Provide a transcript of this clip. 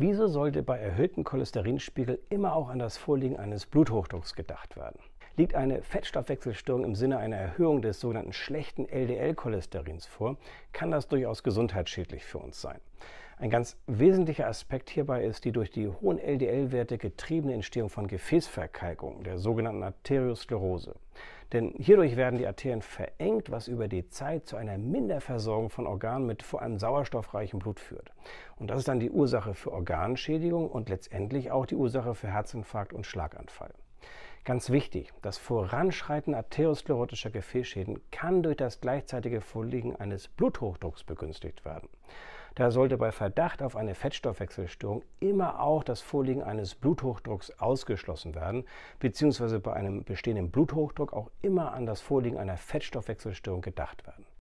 Wieso sollte bei erhöhtem Cholesterinspiegel immer auch an das Vorliegen eines Bluthochdrucks gedacht werden? Liegt eine Fettstoffwechselstörung im Sinne einer Erhöhung des sogenannten schlechten LDL-Cholesterins vor, kann das durchaus gesundheitsschädlich für uns sein. Ein ganz wesentlicher Aspekt hierbei ist die durch die hohen LDL-Werte getriebene Entstehung von Gefäßverkalkung, der sogenannten Arteriosklerose. Denn hierdurch werden die Arterien verengt, was über die Zeit zu einer Minderversorgung von Organen mit vor allem sauerstoffreichem Blut führt. Und das ist dann die Ursache für Organschädigung und letztendlich auch die Ursache für Herzinfarkt und Schlaganfall. Ganz wichtig, das Voranschreiten arteriosklerotischer Gefäßschäden kann durch das gleichzeitige Vorliegen eines Bluthochdrucks begünstigt werden. Da sollte bei Verdacht auf eine Fettstoffwechselstörung immer auch das Vorliegen eines Bluthochdrucks ausgeschlossen werden, beziehungsweise bei einem bestehenden Bluthochdruck auch immer an das Vorliegen einer Fettstoffwechselstörung gedacht werden.